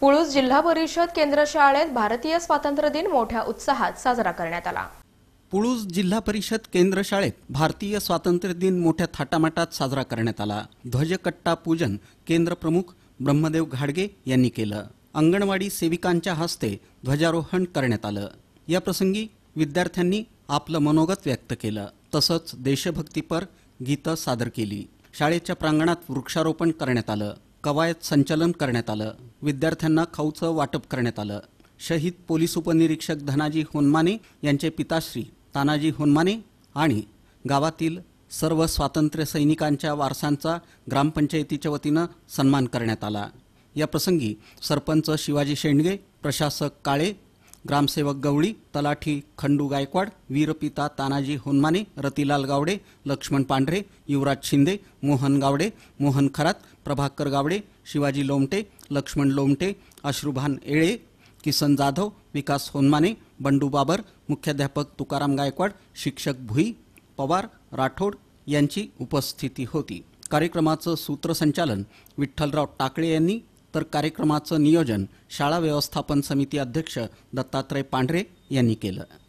पुळूस जिल्हा परिषद केंद्र शाळेत भारतीय स्वातंत्र्य दिन मोठ्या उत्साहात साजरा करण्यात आला पुळूस जिल्हा परिषद केंद्र शाळेत भारतीय स्वातंत्र्य दिन मोठ्या थाटामाटात साजरा करण्यात आला ध्वजकट्टा पूजन केंद्र प्रमुख ब्रह्मदेव घाडगे यांनी केलं अंगणवाडी सेविकांच्या हस्ते ध्वजारोहण करण्यात आलं या प्रसंगी विद्यार्थ्यांनी आपलं मनोगत व्यक्त केलं तसंच देशभक्तीपर गीतं सादर केली शाळेच्या प्रांगणात वृक्षारोपण करण्यात आलं कवायत संचलन करण्यात आलं विद्यार्थ्यांना खाऊचं वाटप करण्यात आलं शहीद पोलीस उपनिरीक्षक धनाजी होनमाने यांचे पिताश्री तानाजी होनमाने आणि गावातील सर्व स्वातंत्र्य सैनिकांच्या वारसांचा ग्रामपंचायतीच्या वतीनं सन्मान करण्यात आला या प्रसंगी सरपंच शिवाजी शेंडगे प्रशासक काळे ग्रामसेवक गवळी तलाठी खंडू गायकवाड वीरपिता तानाजी होनमाने रतिलाल गावडे लक्ष्मण पांढरे युवराज शिंदे मोहन गावडे मोहन खरात प्रभाकर गावडे शिवाजी लोमटे लक्ष्मण लोमटे अश्रुभान एळे किसन जाधव विकास होनमाने बंडू बाबर मुख्याध्यापक तुकाराम गायकवाड शिक्षक भुई पवार राठोड यांची उपस्थिती होती कार्यक्रमाचं सूत्रसंचालन विठ्ठलराव टाकळे यांनी तर कार्यक्रमाचं नियोजन शाळा व्यवस्थापन समिती अध्यक्ष दत्तात्रय पांढरे यांनी केलं